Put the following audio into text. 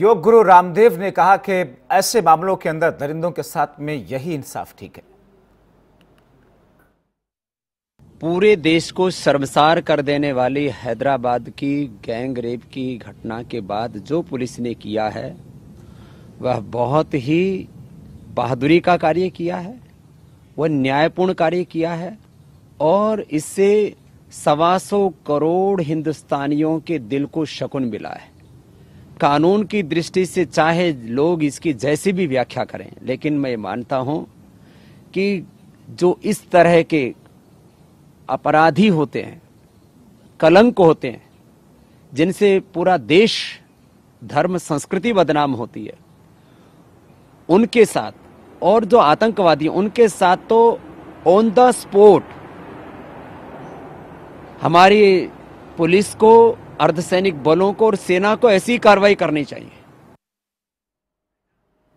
योग गुरु रामदेव ने कहा कि ऐसे मामलों के अंदर दरिंदों के साथ में यही इंसाफ ठीक है पूरे देश को शर्मसार कर देने वाली हैदराबाद की गैंग रेप की घटना के बाद जो पुलिस ने किया है वह बहुत ही बहादुरी का कार्य किया है वह न्यायपूर्ण कार्य किया है और इससे सवा सौ करोड़ हिंदुस्तानियों के दिल को शकुन मिला है कानून की दृष्टि से चाहे लोग इसकी जैसी भी व्याख्या करें लेकिन मैं मानता हूं कि जो इस तरह के अपराधी होते हैं कलंक होते हैं जिनसे पूरा देश धर्म संस्कृति बदनाम होती है उनके साथ और जो आतंकवादी उनके साथ तो ऑन द स्पॉट हमारी पुलिस को अर्धसैनिक बलों को और सेना को ऐसी कार्रवाई करनी चाहिए